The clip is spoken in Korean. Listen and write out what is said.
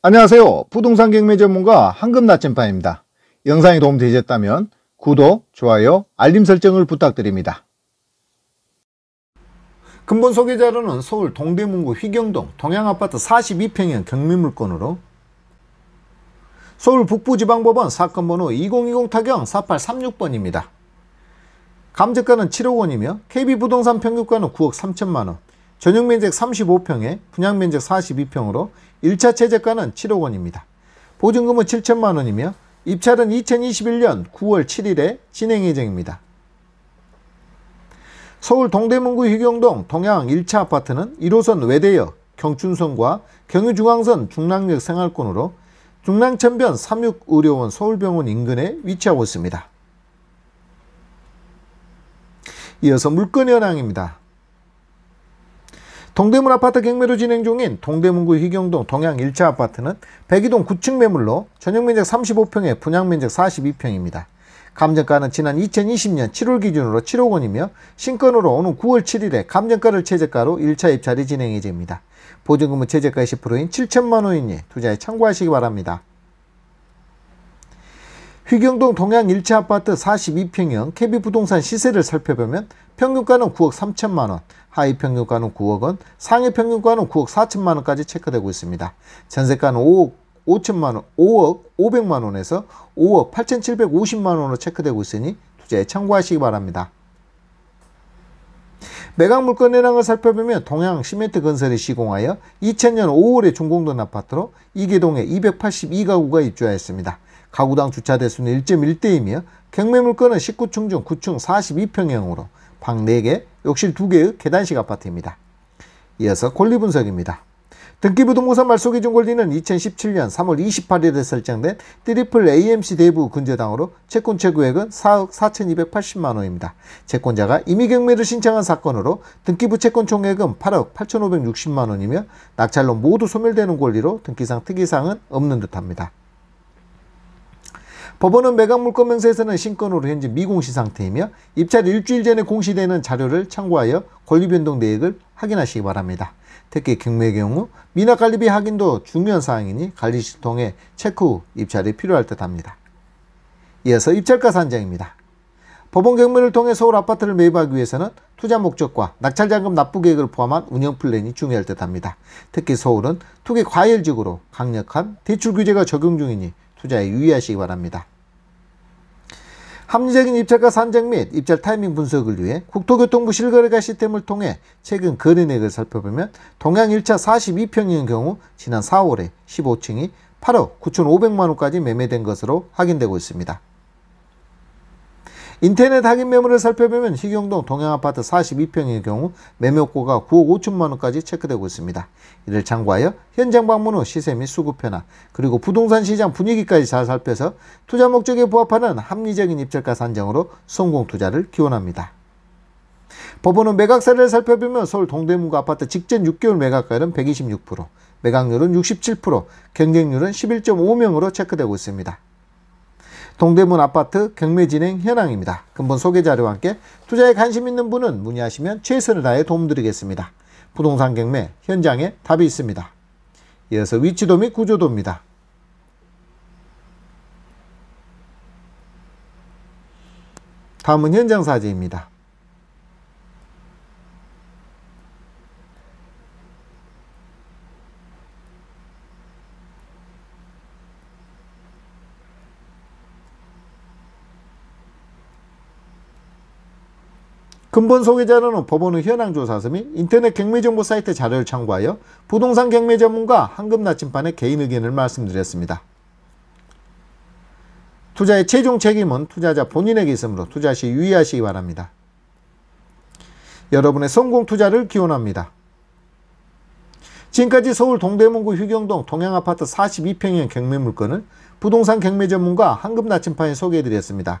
안녕하세요. 부동산 경매 전문가 황금나침반입니다. 영상이 도움되셨다면 구독, 좋아요, 알림 설정을 부탁드립니다. 근본 소개자료는 서울 동대문구 휘경동 동양아파트 42평형 경매물건으로 서울 북부지방법원 사건 번호 2020 타경 4836번입니다. 감정가는 7억 원이며 KB부동산 평균가는 9억 3천만원 전용 면적 35평에 분양 면적 42평으로 1차 최저가는 7억 원입니다. 보증금은 7천만 원이며 입찰은 2021년 9월 7일에 진행 예정입니다. 서울 동대문구 휴경동 동양 1차 아파트는 1호선 외대역, 경춘선과 경유중앙선 중랑역 생활권으로 중랑천변 36의료원 서울병원 인근에 위치하고 있습니다. 이어서 물건현황입니다. 동대문 아파트 경매로 진행 중인 동대문구 희경동 동양 1차 아파트는 102동 9층 매물로 전용면적 35평에 분양면적 42평입니다. 감정가는 지난 2020년 7월 기준으로 7억 원이며 신건으로 오는 9월 7일에 감정가를 최저가로 1차 입찰이 진행 이됩니다 보증금은 최저가 10%인 7천만 원이니 투자에 참고하시기 바랍니다. 휘경동 동양 일체 아파트 42평형 KB 부동산 시세를 살펴보면 평균가는 9억 3천만 원, 하위 평균가는 9억 원, 상위 평균가는 9억 4천만 원까지 체크되고 있습니다. 전세가는 5억 5천만 원, 5억 5백만 원에서 5억 8,750만 원으로 체크되고 있으니 투자에 참고하시기 바랍니다. 매각 물건 내랑을 살펴보면 동양 시멘트 건설이 시공하여 2000년 5월에 준공된 아파트로 이계동에 282가구가 입주하였습니다. 가구당 주차 대수는 1.1대이며 경매 물건은 19층 중 9층 42평형으로 방 4개, 욕실 2개의 계단식 아파트입니다. 이어서 권리 분석입니다. 등기부동산 말소 기준 권리는 2017년 3월 28일에 설정된 트리플 AMC 대부 근저당으로 채권 최고액은 4억 4,280만 원입니다. 채권자가 임의 경매를 신청한 사건으로 등기부 채권 총액은 8억 8,560만 원이며 낙찰로 모두 소멸되는 권리로 등기상 특이사항은 없는 듯합니다. 법원은 매각물건명세에서는 신건으로 현재 미공시 상태이며 입찰 일주일 전에 공시되는 자료를 참고하여 권리변동 내역을 확인하시기 바랍니다. 특히 경매의 경우 미납관리비 확인도 중요한 사항이니 관리실 통해 체크 후 입찰이 필요할 듯 합니다. 이어서 입찰가 산정입니다. 법원 경매를 통해 서울 아파트를 매입하기 위해서는 투자 목적과 낙찰자금 납부 계획을 포함한 운영 플랜이 중요할 듯 합니다. 특히 서울은 투기 과열 지구로 강력한 대출 규제가 적용 중이니 투자에 유의하시기 바랍니다. 합리적인 입찰가 산정 및 입찰 타이밍 분석을 위해 국토교통부 실거래가 시스템을 통해 최근 거래액을 살펴보면 동양 1차 42평인 경우 지난 4월에 15층이 8억 9,500만원까지 매매된 것으로 확인되고 있습니다. 인터넷 하긴 매물을 살펴보면 희경동 동양아파트 42평의 경우 매매고가 9억 5천만 원까지 체크되고 있습니다. 이를 참고하여 현장 방문 후 시세 및 수급 현황 그리고 부동산 시장 분위기까지 잘 살펴서 투자 목적에 부합하는 합리적인 입찰가 산정으로 성공 투자를 기원합니다. 법원은 매각 사례를 살펴보면 서울 동대문구 아파트 직전 6개월 매각가율은 126%, 매각률은 67%, 경쟁률은 11.5명으로 체크되고 있습니다. 동대문 아파트 경매 진행 현황입니다. 근본 소개 자료와 함께 투자에 관심 있는 분은 문의하시면 최선을 다해 도움드리겠습니다. 부동산 경매 현장에 답이 있습니다. 이어서 위치도 및 구조도입니다. 다음은 현장 사진입니다. 근본 소개자료는 법원의 현황조사서 및 인터넷 경매정보 사이트 자료를 참고하여 부동산 경매 전문가 한금나침반의 개인 의견을 말씀드렸습니다. 투자의 최종 책임은 투자자 본인에게 있으므로 투자 시 유의하시기 바랍니다. 여러분의 성공 투자를 기원합니다. 지금까지 서울 동대문구 휴경동 동양아파트 42평형 경매 물건을 부동산 경매 전문가 한금나침판이 소개해드렸습니다.